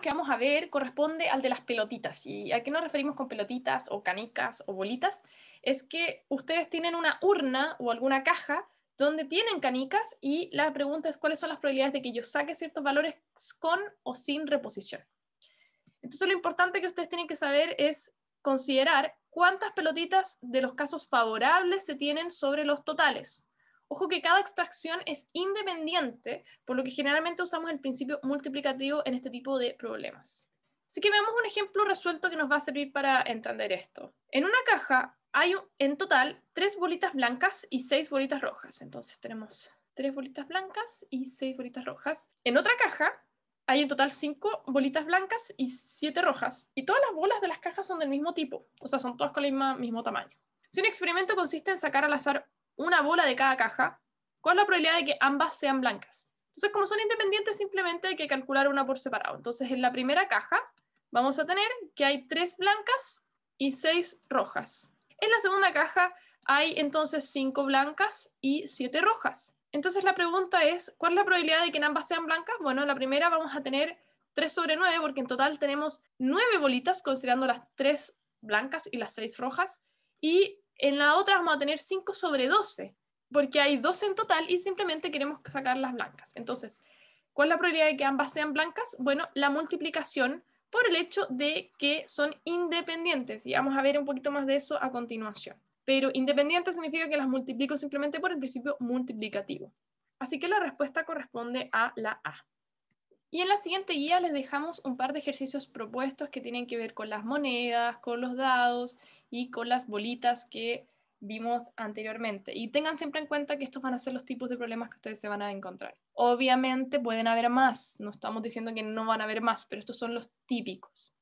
que vamos a ver corresponde al de las pelotitas. ¿Y a qué nos referimos con pelotitas o canicas o bolitas? Es que ustedes tienen una urna o alguna caja donde tienen canicas y la pregunta es cuáles son las probabilidades de que yo saque ciertos valores con o sin reposición. Entonces lo importante que ustedes tienen que saber es considerar cuántas pelotitas de los casos favorables se tienen sobre los totales. Ojo que cada extracción es independiente, por lo que generalmente usamos el principio multiplicativo en este tipo de problemas. Así que veamos un ejemplo resuelto que nos va a servir para entender esto. En una caja hay en total tres bolitas blancas y seis bolitas rojas. Entonces tenemos tres bolitas blancas y seis bolitas rojas. En otra caja hay en total cinco bolitas blancas y siete rojas. Y todas las bolas de las cajas son del mismo tipo, o sea, son todas con el mismo, tamaño. Si un experimento consiste en sacar al azar una bola de cada caja, ¿cuál es la probabilidad de que ambas sean blancas? Entonces, como son independientes, simplemente hay que calcular una por separado. Entonces, en la primera caja vamos a tener que hay tres blancas y seis rojas. En la segunda caja hay entonces cinco blancas y siete rojas. Entonces la pregunta es, ¿cuál es la probabilidad de que ambas sean blancas? Bueno, en la primera vamos a tener 3 sobre 9 porque en total tenemos 9 bolitas considerando las 3 blancas y las 6 rojas y en la otra vamos a tener 5 sobre 12, porque hay 12 en total y simplemente queremos sacar las blancas. Entonces, ¿cuál es la probabilidad de que ambas sean blancas? Bueno, la multiplicación por el hecho de que son independientes, y vamos a ver un poquito más de eso a continuación. Pero independiente significa que las multiplico simplemente por el principio multiplicativo. Así que la respuesta corresponde a la A. Y en la siguiente guía les dejamos un par de ejercicios propuestos que tienen que ver con las monedas, con los dados y con las bolitas que vimos anteriormente. Y tengan siempre en cuenta que estos van a ser los tipos de problemas que ustedes se van a encontrar. Obviamente pueden haber más, no estamos diciendo que no van a haber más, pero estos son los típicos.